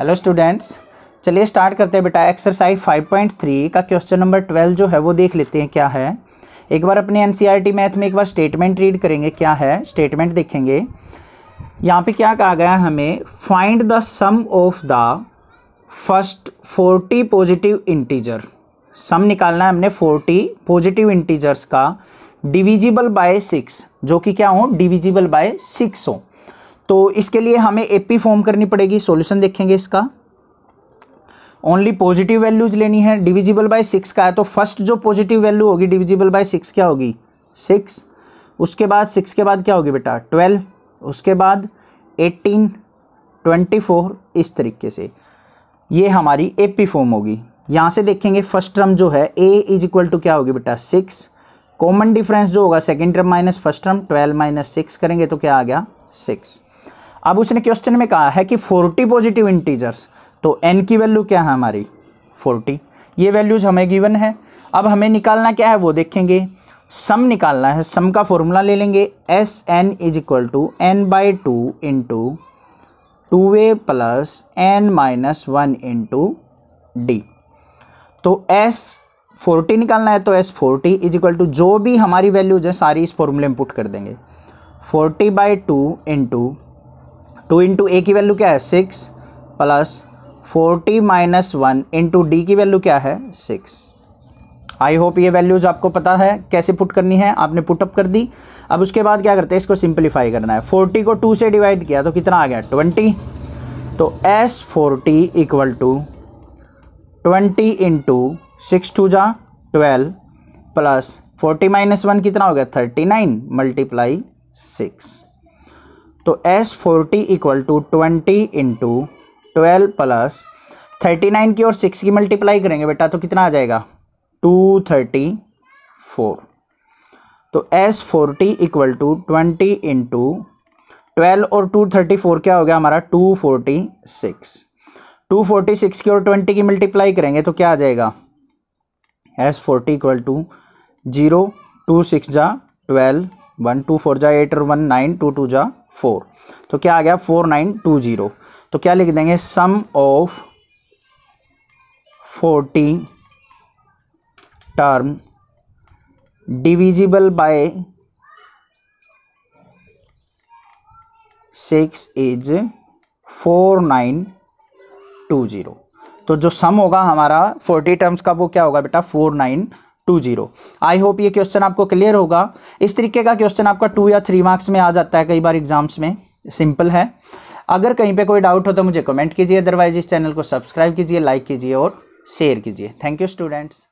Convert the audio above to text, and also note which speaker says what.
Speaker 1: hello students चलिए start करते हैं बेटा एक्सरसाइज 5.3 का क्वेश्चन नंबर 12 जो है वो देख लेते हैं क्या है एक बार अपने एन मैथ e में एक बार स्टेटमेंट रीड करेंगे क्या है स्टेटमेंट देखेंगे यहाँ पे क्या कहा गया हमें find the sum of the first forty positive integer sum निकालना है हमने फोर्टी पॉजिटिव इंटीजर्स का डिविजिबल बाय सिक्स जो कि क्या हो डिविजिबल बाय सिक्स हो तो इसके लिए हमें एपी फॉर्म करनी पड़ेगी सॉल्यूशन देखेंगे इसका ओनली पॉजिटिव वैल्यूज लेनी है डिविजिबल बाय सिक्स का है तो फर्स्ट जो पॉजिटिव वैल्यू होगी डिविजिबल बाय सिक्स क्या होगी सिक्स उसके बाद सिक्स के बाद क्या होगी बेटा ट्वेल्व उसके बाद एटीन ट्वेंटी फोर इस तरीके से ये हमारी ए पी फॉर्म होगी यहाँ से देखेंगे फर्स्ट टर्म जो है ए इज इक्वल टू क्या होगी बेटा सिक्स कॉमन डिफरेंस जो होगा second term minus first term twelve minus six करेंगे तो क्या आ गया सिक्स अब उसने क्वेश्चन में कहा है कि फोर्टी पॉजिटिव इंटीजर्स तो एन की वैल्यू क्या है हमारी फोर्टी ये वैल्यूज हमें गिवन है अब हमें निकालना क्या है वो देखेंगे सम निकालना है सम का फॉर्मूला ले लेंगे S N is equal to N by two into two A plus N minus one into D तो एस फोर्टी निकालना है तो S forty is equal to जो भी हमारी वैल्यूज है सारी इस फॉर्मूले में पुट कर देंगे forty by two into two into A की वैल्यू क्या है six plus forty minus one into D की वैल्यू क्या है सिक्स आई होप ये वैल्यूज आपको पता है कैसे पुट करनी है आपने पुटअप कर दी अब उसके बाद क्या करते हैं इसको सिंपलीफाई करना है फोर्टी को टू से डिवाइड किया तो कितना आ गया ट्वेंटी तो S forty equal to twenty into six two जा twelve plus forty minus one कितना हो गया थर्टी नाइन मल्टीप्लाई सिक्स तो S forty equal to twenty into twelve plus thirty nine की और सिक्स की मल्टीप्लाई करेंगे बेटा तो कितना आ जाएगा टू थर्टी फोर तो S forty equal to twenty into twelve और टू थर्टी फोर क्या हो गया हमारा two forty six two forty six की और ट्वेंटी की मल्टीप्लाई करेंगे तो क्या आ जाएगा S forty equal to zero two six जा ट्वेल्व वन टू फोर जा एट और वन नाइन टू टू जा फोर तो क्या आ गया फोर नाइन टू जीरो तो क्या लिख देंगे sum of forty term divisible by six is four nine two zero तो जो सम होगा हमारा फोर्टी टर्म्स का वो क्या होगा बेटा four nine two zero I hope ये क्वेश्चन आपको क्लियर होगा इस तरीके का क्वेश्चन आपका टू या थ्री मार्क्स में आ जाता है कई बार एग्जाम्स में सिंपल है अगर कहीं पे कोई डाउट हो तो मुझे कमेंट कीजिए अदरवाइज इस चैनल को सब्सक्राइब कीजिए लाइक कीजिए और शेयर कीजिए थैंक यू स्टूडेंट्स